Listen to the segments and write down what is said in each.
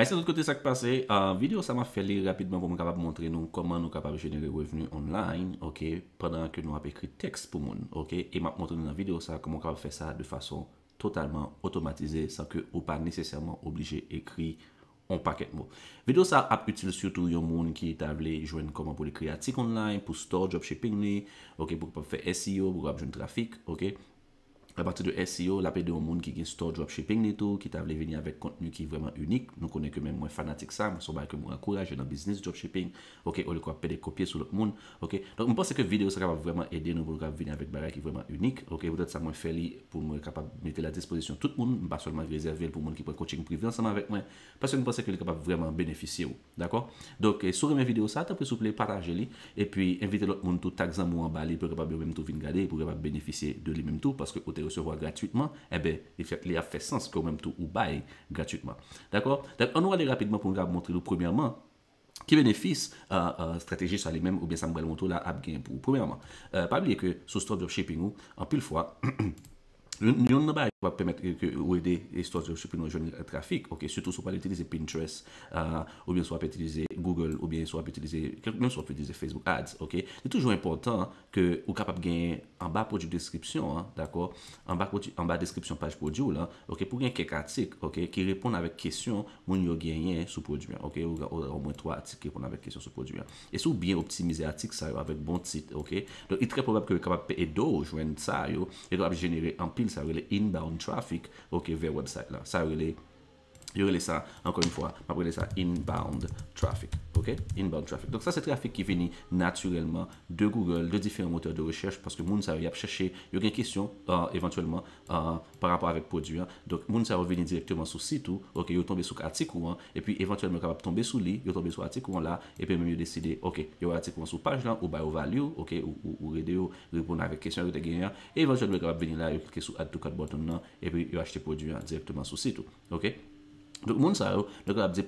Ay sa nout kote sak pase, video sa ma feli rapidman pou mwen kapap montre nou koman nou kapap genere wevenu online, ok, pranan ke nou ap ekri tekst pou moun, ok, e map montre nou nan video sa koman kapap fe sa de fason totalman automatize san ke ou pa neseyseman oblije ekri on paket mou. Video sa ap utile surtout yon moun ki etabli jwen koman pou li kreatik online, pou store job shipping ni, ok, pou kapap fe SEO, pou kapap jwen trafik, ok, A pati de SEO, la pe de ou moun ki gen store dropshipping ni tou, ki ta vle veni avek kontenu ki vreman unik. Nou konen ke men mwen fanatik sa, mwen soma ke mwen akourajen nan biznis dropshipping. Ok, ou li kwa pe de kopye sou lout moun. Mwen pense ke video sa ka pa vreman ede, nou vreman veni avek baray ki vreman unik. Votet sa mwen feli pou mwen kapab mette la desposisyon tout moun, mwen pa solman rezervel pou moun ki pwen kouching privilansama vek mwen. Pasè mwen pense ke li kapab vreman beneficye ou. se vwa gratuitman, ebe, li ap fè sens pou mèm tou ou baye gratuitman. D'akor? Dèk, an wale rapidman pou mga mwontri nou premiyaman, ki benefis euh, euh, strategi sa li mèm ou bè sa mwèl mwontou la ap gen pou premiyaman. Euh, Pabliye ke sou store de shipping ou, an pül fwa yon nan baye Ou ap pèmète ke ou e de Histoire de subprime au journal euh, trafik Soutou sou pa l'utilize Pinterest euh, Ou bien sou ap utilize Google Ou bien sou ap utilize Facebook Ads Toujou important ke ou kapap genye An ba prodjou description An ba description page prodjou Pou genye kek atik Ki repon avèk kesyon moun yo genye Sou prodjou Ou mwen 3 atik ki pon avèk kesyon sou prodjou E sou bien optimize atik sa yo avèk bon tit Il trè probable ke ou kapap pe e do Jwen sa yo, e do ap jenere An pil sa yo, le inbound trafik ouke ve website la. Sa wile Yo rele sa, ankon yon fwa, ma prele sa, inbound traffic. Ok, inbound traffic. Donk sa se trafik ki veni naturelman de Google, de diferent moteur de recherche. Paske moun sa yon ap chache, yon gen kestyon, euh, eventuellement, euh, par rapport avek produyen. Donk moun sa yon veni direktyoman sou sitou, ok, yon tombe sou atikouan. Epi, eventuellement, yon kapap tombe sou li, yon tombe sou atikouan la. Epi, men yon deside, ok, yon atikouan sou paj lan, ou ba yon value, ok, ou rede yo, repon avek kestyon, yon te genya. Eventuellement, yon kapap veni la, yon kestyon adoukat boton nan, epi, y moun sa ou, nou kon ap di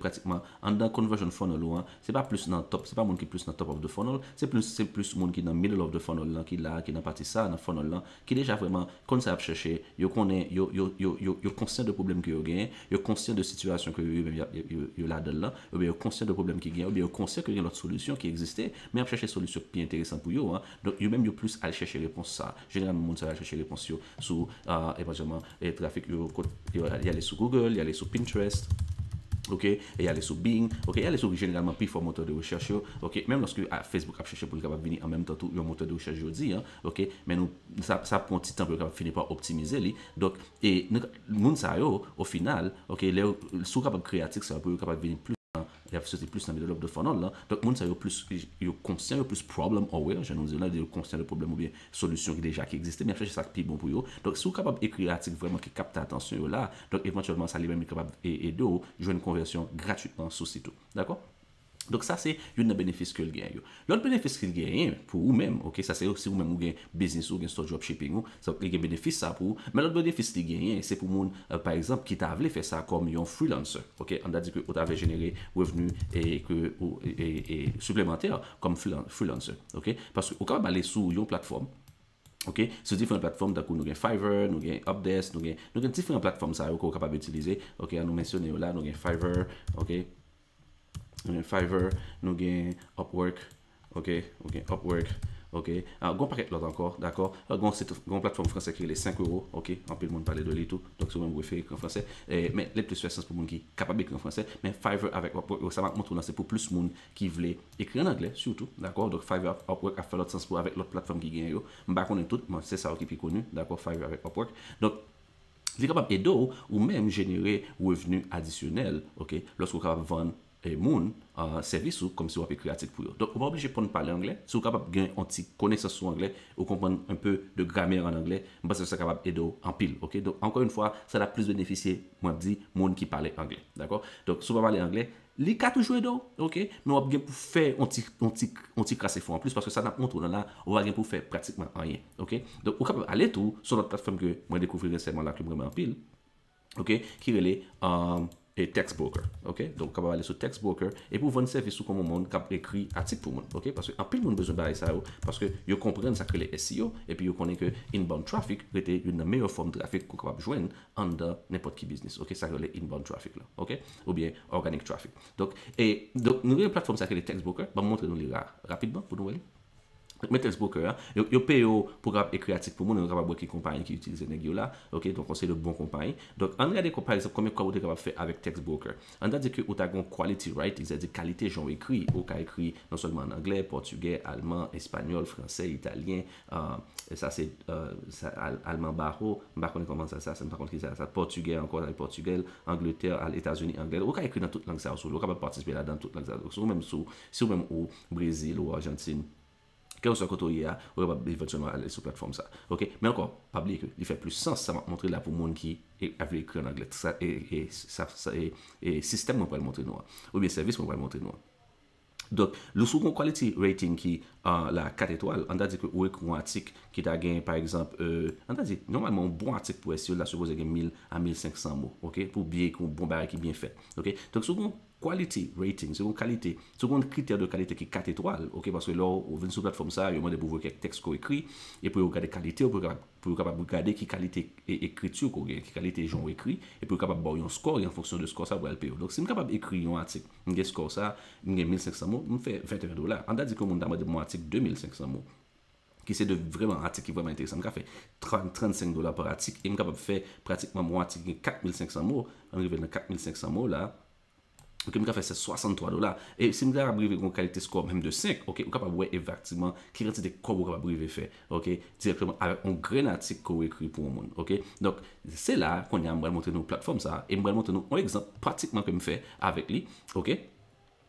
pratikman an dan konvajon fonol ou an, se pa plus nan top, se pa moun ki plus nan top of de fonol se plus moun ki nan middle of de fonol ki la, ki nan pati sa nan fonol lan ki deja vreman, kon sa ap chache yo konsen de problem ki yo gen, yo konsen de situasyon ki yo la del lan, yo konsen de problem ki gen, yo konsen ki gen lot solusyon ki existen, men ap chache solusyon pi interesant pou yo an, nou moun yo plus al chache repons sa, genan moun sa al chache repons yo sou, epansyaman, etrafik yo yale sou google, yale sou sou Pinterest, ok, e yale sou Bing, ok, yale sou genelman pi fò moutè de wè chèchè, ok, mèm lòs ki Facebook ap chèchè pou lè kapat vini an mèm tò tout yon moutè de wè chèchè jò di, ok, mèm nou sa pwantitan pou lè kapat fini pa optimize li, donk, e moun sa yo ou final, ok, lè ou sou kapat kreatik sa pou lè kapat vini plou. Yav sote plus nan midi lop de fonan la Dok moun sa yo plus Yo konsen yo plus problem aware Je nou zi la Yo konsen bon yo problem ou bi Solusyon ki deja ki existe Men fèche sa ki pi bon pou yo Dok sou kapap ekri atik Vreman ki kapte atensyon yo la Dok evantüelman sa libe Mi kapap e de yo Jouen konversyon gratuitman sou sitou Dako? Donk sa se, yon nan benefis ke l gen yo. Lout benefis ke l gen yen, pou ou men, ok, sa se ou men ou gen business ou gen store dropshipping ou, sa ou gen benefis sa pou ou, men lout benefis li gen yen, se pou moun, euh, par exemple, ki ta avle fe sa kom yon freelancer, ok, an da di ke ou ta ave genere wevenu e suplementer kom freelancer, ok, paske ou kapab ale sou yon platform, ok, sou diferent platform da kou nou gen Fiverr, nou gen Updesk, nou gen diferent platform sa yo kou kapab utilize, ok, an nou mensyone yo la nou gen Fiverr, ok, Eh, Fiverr nou gen Upwork Ok, ok, Upwork Ok, al ah, gon paket lot ankor, d'akor ah, Gon platform franse kre le 5 euro Ok, anpe yon moun pale do li tout Donk sou moun wè fè yon franse eh, Mè lè ptè sou yon sens pou moun ki kapabè yon franse Mè Fiverr avèk Upwork, yo sa man montrou nan se pou plus moun Ki vle ekre yon anglè, sou tout D'akor, donk Fiverr Upwork avè lòt sens pou avè lòt platform ki gen yo Mba konen tout, mwen se sa wòt ki pi konu D'akor, Fiverr avèk Upwork Donk, vi kapab edo Ou mèm genere wè venu adisyon E moun servis sou kom si wap e kreatik pou yo. Donk, wap oblije pou nou pale angle, sou kapap gen yon ti kone sa sou angle, ou kompon un peu de gramer an angle, mwen pas yon sa kapap edo an pil, ok? Donk, anko yon fwa, sa la plus beneficye, mwen di, moun ki pale angle, dako? Donk, sou pa pale angle, li ka toujou edo, ok? Mwen wap gen pou fe yon ti krasi fwo an plus, paske sa nan moun tou nan la, wap gen pou fe pratikman anyen, ok? Donk, wap kapap ale tou, sou lout platform ge, mwen dekouvri renseman la, ki mwen mwen an pil, et Textbroker, Ok, donc on va aller sur Textbroker et pour vendre service comme on monde qui a écrit article pour moi. Ok, parce qu'un pile monde besoin de ça oh, parce que vous comprenez ça que les SEO et puis vous connaissez que inbound traffic est une meilleure forme de trafic qu'on peut joindre dans n'importe qui business. Ok, ça que inbound traffic là. Ok, ou bien organic traffic. Donc, et donc, nous avons une plateforme ça que les text broker. va bah, montrer les rapidement pour nous. voyez? Met Text Broker, yo pe yo pou grap ekri atik pou moun, yo nou grap ap wè ki kompanyen ki utilize neg yo la. Ok, donk konsey le bon kompanyen. Donk an gade kompanyen, komye kwa wè te grap ap fè avèk Text Broker. An da di ki ou tagon Quality Write, i zè di kalite jan wè ekri. Ou ka ekri non solman anglè, portugè, alman, espanyol, fransè, italien, sa se alman barro, mbak konen konwans sa, sa se mta konwans ki sa, sa portugè an konan, portugèl, angleter, al Etasouni, anglè. Ou ka ekri nan tout lang sa ou sou, ou ka bat partisipe la Kè ou sa koto yè a, wè pa eventuèman alè sou platform sa. Ok? Men ankon, pabli ekwe. Li fè plus sens sa man montre la pou moun ki avye ekwe anaglet. Sa e sistem moun pal montre nou an. Ou biye servis moun pal montre nou an. Donk, lou sou kon quality rating ki... la kat etoal, an da di ke ou ekou an atik ki da gen, par exemple, an euh, da di normalman, bon atik pou SEO la, sepose gen 1000 a 1500 mou, ok, pou bie kon, bon barek ki bien fet, ok, ton kwalite, rating, ton kalite ton kriter de kalite ki kat etoal, ok paske lor, ou ven sou platform sa, yon mwen de pou vwe kek tekst ko ekri, e pou yon gade kalite ou pou yon kapab gade ki kalite ekritu ko gen, ki kalite yon ekri e pou yon kapab bo yon skor, yon fonksyon de skor sa pou alpe yo, donc si yon kapab ekri yon atik yon gen skor sa, yon gen 1500 mou, m ki se de vreman atik ki vreman interesan, m ka fe 30-35 dolar par atik e m ka fe pratikman m ou atik gen 4500 mou, an rive nan 4500 mou la m ka fe se 63 dolar, e similare a brive kon kalite skor menm de 5 m ka fe wè evatikman ki rentite kwa m wè kwa brive fe direktyman avek on gren atik kon wè kri pou moun se la kon yon m wè mwè mwote nou platform sa m wè mwote nou on ekzant pratikman ke m fe avek li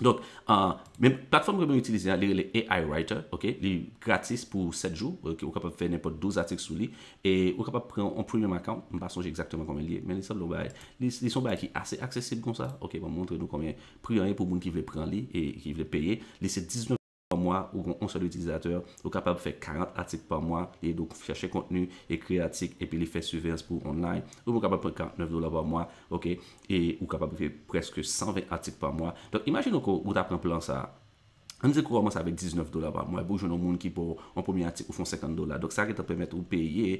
Donk, euh, men platform pou mwen itilize, li re le AI Writer, ok? Li gratis pou 7 jou, ok? Ou kapap fè nèpot 12 atik sou li, e ou kapap prè yon prèm akant, mwen pa sonjè ekzaktèman konwen liye, men li son bè yon bè yon ki asè aksesib kon sa, ok? Mwen bon, montre nou konwen prèm yon yon pou moun ki vle prèm li, e ki vle peye, li se 19. ...pour moi, ou kon on sa l'utilisateur, ou kapab fè 40 atik par moi, et donc fè chè contenu, et crè atik, et pè li fè suivance pou online, ou mou kapab fè 49 dolar par moi, ok, et ou kapab fè preske 120 atik par moi. Donc imagine ou kon ou tap nan plan sa... An nou dekou roman sa avek 19 dola apwa mwen, bou joun nou moun ki pou an pou mi atik ou fon 50 dola. Dok sa ke te pwemet ou peye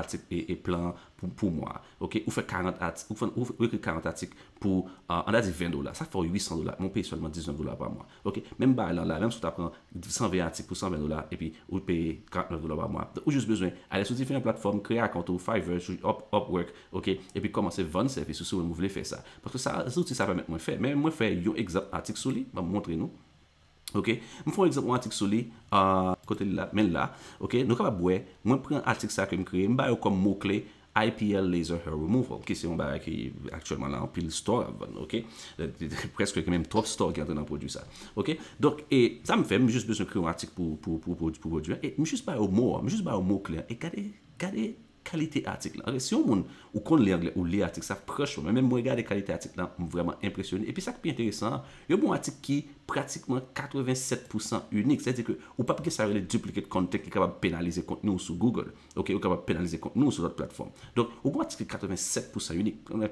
atik e plan pou mwen. Ou fè 40 atik pou, an da di 20 dola, sa fò 800 dola, moun peye solman 19 dola apwa mwen. Mèm ba lan la, mèm sou ta pren 120 atik pou 120 dola, e pi ou peye 39 dola apwa mwen. Ou jous bezwen, alè sou ti fè yon platform, kreye akonto, Fiverr, ou Upwork, e pi komanse 20 servis sou sou moun moun vle fè sa. Paske sa outi sa pwemet mwen fè, mèm mwen fè yon exap atik sou li, moun moun tre nou Mwen fwè mwen atik sou li, kote li la, men la, nou ka pa bwe, mwen pren atik sa ki m kre, m bay ou kom mou kle, IPL Laser Hair Removal, ki se yon bay ki aktuelman lan, pil store, preske ki menm top store ki anten nan produy sa. Donk, e, sa m fè, mwen jous bese kre yon atik pou produy, mwen jous bay ou mou, mwen jous bay ou mou kle, e, gade, gade. kalite atik lan. Si yo moun ou kon lè anglè ou lè atik, sa fproch pou men, men mwen gade kalite atik lan, mwen vreman impresyonne. Epi sa ki pi interesan, yo moun atik ki pratikman 87% unik. Se di ke ou papke sa rele duplikèt kontek ki kabab penalize kont nou sou Google. Ou kabab penalize kont nou sou dot platform. Donk, ou kon atik ki 87% unik. Kon lè,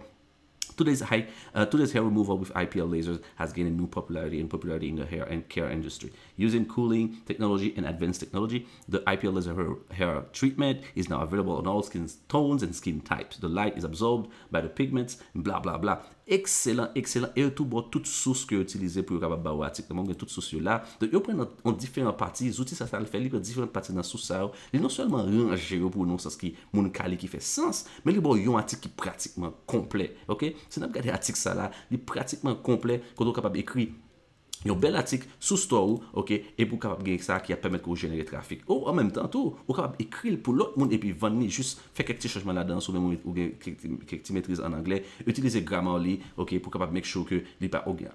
Today's high, uh, today's hair removal with IPL lasers has gained a new popularity and popularity in the hair and care industry. Using cooling technology and advanced technology, the IPL laser hair, hair treatment is now available on all skin tones and skin types. The light is absorbed by the pigments, blah, blah, blah. Ekselen, ekselen, e yo tou bo tout souse ki yo utilize pou yo kapab bawa atik. Yo pren an diferent pati, zouti sa san li fe, li pre diferent pati nan souse a yo. Li non selman ranje yo pou nou sas ki moun kali ki fe sens, men li bo yon atik ki pratikman komple. Se nan gade atik sa la, li pratikman komple koto kapab ekri. Yon bel atik sou sto ou, e pou kapap gen ek sa ki ap permet ko genere trafik. Ou an menm tentou, ou kapap ekri pou lot moun epi van ni just fè kèk ti chanjman la dans ou menm ou gen kèk ti metrize an anglè. Utilize graman li, pou kapap mek chou ke li pa euh, ou gen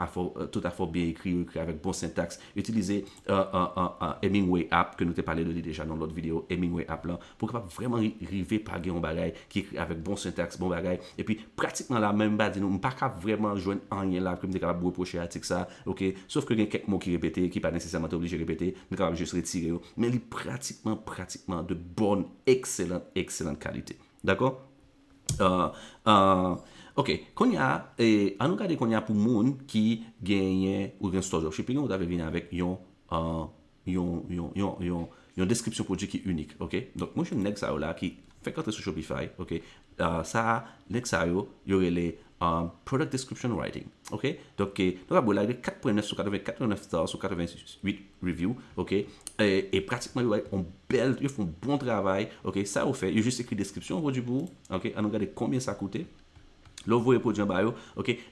tout afor bi ekri ou ekri avèk bon sintaks. Utilize euh, euh, emingway app, ke nou te pale lodi deja nan lot video, emingway app lan, pou kapap vreman rive pa gen yon bagay ki ekri avèk bon sintaks, bon bagay. E pi pratik nan la menm badi nou, m pa kap vreman jwen an yen la kèm de kapap wè proche atik sa, ok? Sof ke gen kek mou ki repete, ki pa neseselman te oblije repete, nou ka mab jes retire yo, men li pratikman, pratikman de bon, ekselant, ekselant kalite. Dako? Euh, euh, ok, konya, e, anou kade konya pou moun ki genye ou gen stodjo, chepi gen ou dave vina avèk euh, yon yon, yon, yon, yon, yon deskripsyon pou di ki unik, ok? Donk mou jen lèk sa yo la ki, fèk lèk sa yo bifay, ok? Sa lèk sa yo, yore lèk Product description writing Ok Donk e Donk a bo la 4.9 So 89 So 88 Review Ok E pratikman yo foun Bel Yo foun bon travay Ok Sa yo fè Yo jist ekri description Vou di pou Ok Ano gade konbien sa koute Ok Lou vwoye prodj an bayou,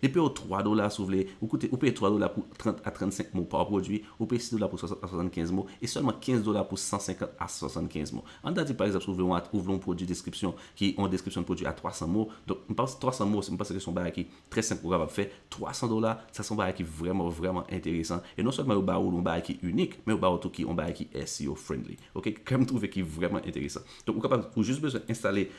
le pe ou 3 dola sou vle, ou pe 3 dola pou 30 a 35 mou pa wap prodjwi, ou pe 6 dola pou 70 a 75 mou, e solman 15 dola pou 150 a 75 mou. An dati par exemple sou vle ou vle un prodj de deskripsyon ki yon deskripsyon de prodj a 300 mou, mpapse 300 mou se mpapse se son bayaki 35 mou wap fe, 300 dola sa son bayaki vreman vreman enteresan, e non solman ou bayou loun bayaki unik, men ou bayou tout ki yon bayaki SEO friendly. Ok, kem trouve ki vreman enteresan. Donc ou kapap, ou jist bezwen installe...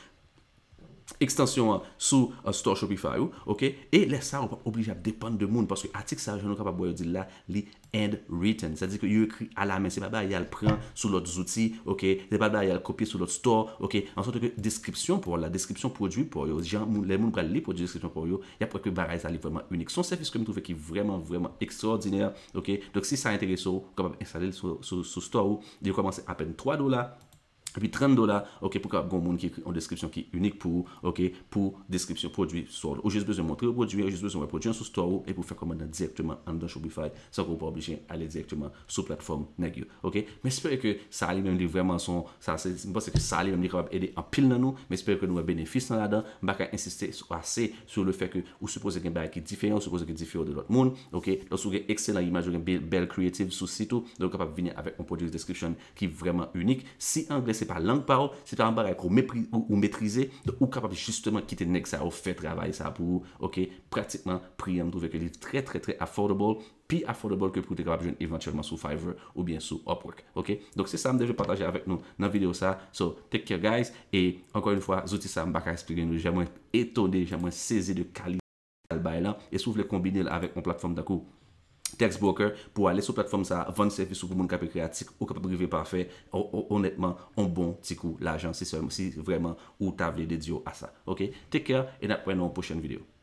ekstansyon an sou euh, store Shopify ou, ok, e lè sa ou pa oblije ap depan de moun, paske atik sa janou ka pa boyo di la li end written, sa di ki yo ekri a la men, se pa ba yal pren sou lot zouti, ok, se pa ba yal kopye sou lot store, ok, ansote ke deskripsyon pou la deskripsyon prodwi pou yo, jan moun, lè moun pren li prodwi deskripsyon pou yo, ya pou ke baray sa li vèlman unik, son servis ke mi trouve ki vèlman vèlman ekstraordinèr, ok, dok si sa interese ou, kom ap installe sou store ou, yo koman se apen 3 dola, api 30 dola, ok, pou kapap goun moun ki yon deskripsyon ki yon unik pou, ok, pou deskripsyon prodwi sou, ou jes bezon montre yon prodwi, ou jes bezon wè prodwi yon sou store ou, e pou fèk komanda direktman an dan Shopify, sa kou pou oblije ale direktman sou platform nagyo, ok, mè espere ke sa alim yon li vreman son, sa alim yon li kapap ede an pil nan nou, mè espere ke nou wè benefis nan la dan, mbaka insistè sou asè sou le fèk ou suppose gen bè a ki diferent, ou suppose gen diferent de lot moun, ok ou souke ekselan imajou gen bel kreativ sou sitou, nou kapap vini par langue parole, c'est un bagage qu'on ou, ou maîtriser, ou capable justement quitter next ça, fait travail ça pour, ok, pratiquement, on trouver que c'est très, très, très affordable, plus affordable que pour être capable de éventuellement sur Fiverr ou bien sur Upwork, ok? Donc, c'est ça que je vais partager avec nous dans la vidéo ça. So, take care guys, et encore une fois, outils ça, je vais expliquer, j'aimerais étonné, j'aimerais saisir de qualité et si vous voulez combiner avec mon plateforme d'accord, text broker pou ale sou platform sa vende servis sou kou moun kapi kreatik ou kapi privi pafe, honetman, on bon ti kou l'ajan, si seman, si vreman ou tabli dedyo a sa, ok? Teka, en apren nou pou chen video.